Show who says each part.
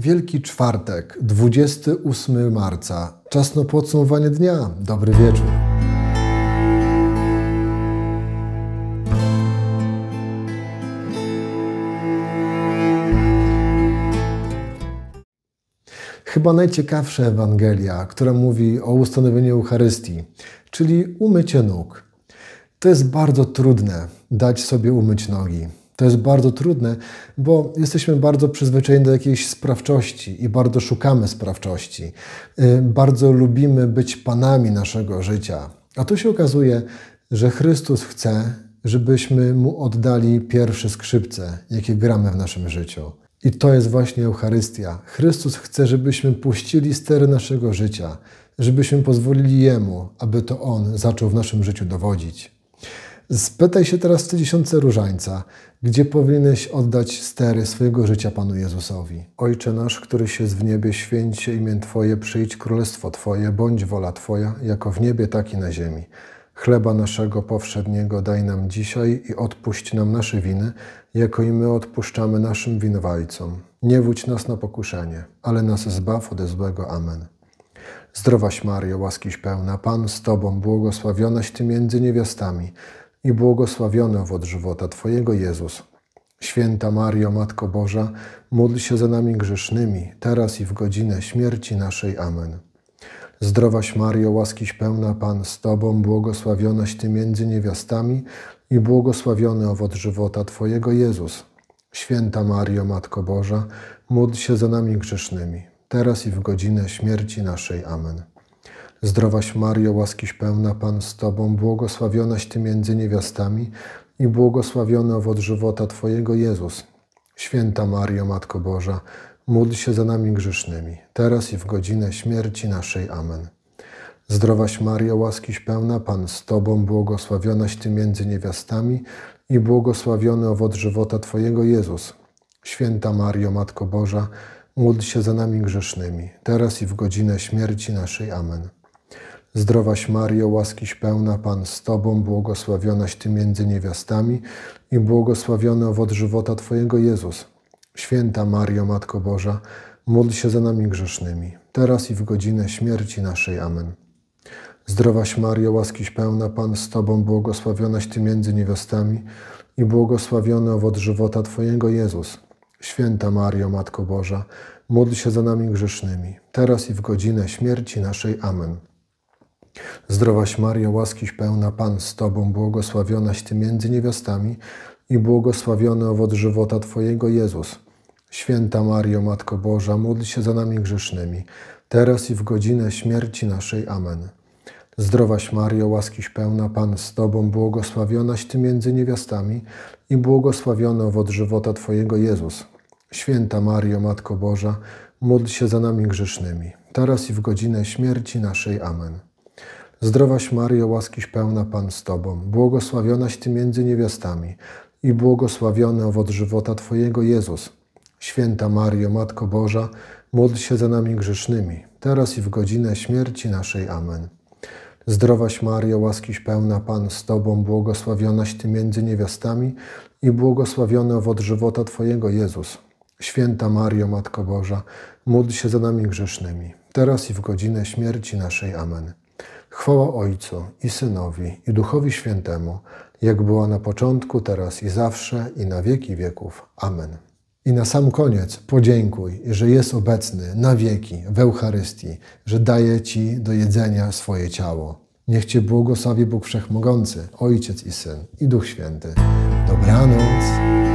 Speaker 1: Wielki czwartek, 28 marca. Czas na podsumowanie dnia. Dobry wieczór. Chyba najciekawsza Ewangelia, która mówi o ustanowieniu Eucharystii, czyli umycie nóg. To jest bardzo trudne dać sobie umyć nogi. To jest bardzo trudne, bo jesteśmy bardzo przyzwyczajeni do jakiejś sprawczości i bardzo szukamy sprawczości. Y, bardzo lubimy być panami naszego życia. A tu się okazuje, że Chrystus chce, żebyśmy Mu oddali pierwsze skrzypce, jakie gramy w naszym życiu. I to jest właśnie Eucharystia. Chrystus chce, żebyśmy puścili stery naszego życia, żebyśmy pozwolili Jemu, aby to On zaczął w naszym życiu dowodzić. Spytaj się teraz w tysiące różańca, gdzie powinieneś oddać stery swojego życia Panu Jezusowi. Ojcze nasz, któryś jest w niebie, święć się imię Twoje, przyjdź królestwo Twoje, bądź wola Twoja, jako w niebie, tak i na ziemi. Chleba naszego powszedniego daj nam dzisiaj i odpuść nam nasze winy, jako i my odpuszczamy naszym winowajcom. Nie wódź nas na pokuszenie, ale nas zbaw ode złego. Amen. Zdrowaś Mario, łaskiś pełna, Pan z Tobą, błogosławionaś Ty między niewiastami i błogosławiony owoc żywota Twojego Jezus. Święta Mario, Matko Boża, módl się za nami grzesznymi, teraz i w godzinę śmierci naszej. Amen. Zdrowaś Mario, łaskiś pełna Pan z Tobą, błogosławionaś Ty między niewiastami i błogosławiony owoc żywota Twojego Jezus. Święta Mario, Matko Boża, módl się za nami grzesznymi, teraz i w godzinę śmierci naszej. Amen. Zdrowaś Mario, łaskiś pełna, Pan z Tobą, błogosławionaś Ty między niewiastami i błogosławiony owoc żywota Twojego Jezus. Święta Mario, Matko Boża, módl się za nami grzesznymi, teraz i w godzinę śmierci naszej. Amen. Zdrowaś Mario, łaskiś pełna, Pan z Tobą, błogosławionaś Ty między niewiastami i błogosławiony owoc żywota Twojego Jezus. Święta Mario, Matko Boża, módl się za nami grzesznymi, teraz i w godzinę śmierci naszej. Amen. Zdrowaś Mario, łaskiś pełna, Pan z Tobą, błogosławionaś Ty między niewiastami i błogosławiony owoc żywota Twojego Jezus. Święta Mario, Matko Boża, módl się za nami grzesznymi, teraz i w godzinę śmierci naszej. Amen. Zdrowaś Mario, łaskiś pełna, Pan z Tobą, błogosławionaś Ty między niewiastami i błogosławiony owoc żywota Twojego Jezus. Święta Mario, Matko Boża, módl się za nami grzesznymi, teraz i w godzinę śmierci naszej. Amen. Zdrowaś Mario, łaskiś pełna Pan z Tobą, błogosławionaś Ty między niewiastami i błogosławiony owoc żywota Twojego Jezus. Święta Mario, Matko Boża, módl się za nami grzesznymi, teraz i w godzinę śmierci naszej. Amen. Zdrowaś Mario, łaskiś pełna Pan z Tobą, błogosławionaś Ty między niewiastami i błogosławiony owoc żywota Twojego Jezus. Święta Mario, Matko Boża, módl się za nami grzesznymi, teraz i w godzinę śmierci naszej. Amen. Zdrowaś Mario, łaskiś pełna Pan z Tobą, błogosławionaś Ty między niewiastami i błogosławiony owoc żywota Twojego Jezus. Święta Mario, Matko Boża, módl się za nami grzesznymi, teraz i w godzinę śmierci naszej. Amen. Zdrowaś Mario, łaskiś pełna Pan z Tobą, błogosławionaś Ty między niewiastami i błogosławiony owoc żywota Twojego Jezus. Święta Mario, Matko Boża, módl się za nami grzesznymi, teraz i w godzinę śmierci naszej. Amen. Chwała Ojcu i Synowi i Duchowi Świętemu, jak była na początku, teraz i zawsze i na wieki wieków. Amen. I na sam koniec podziękuj, że jest obecny na wieki w Eucharystii, że daje Ci do jedzenia swoje ciało. Niech Cię błogosławi Bóg Wszechmogący, Ojciec i Syn i Duch Święty. Dobranoc.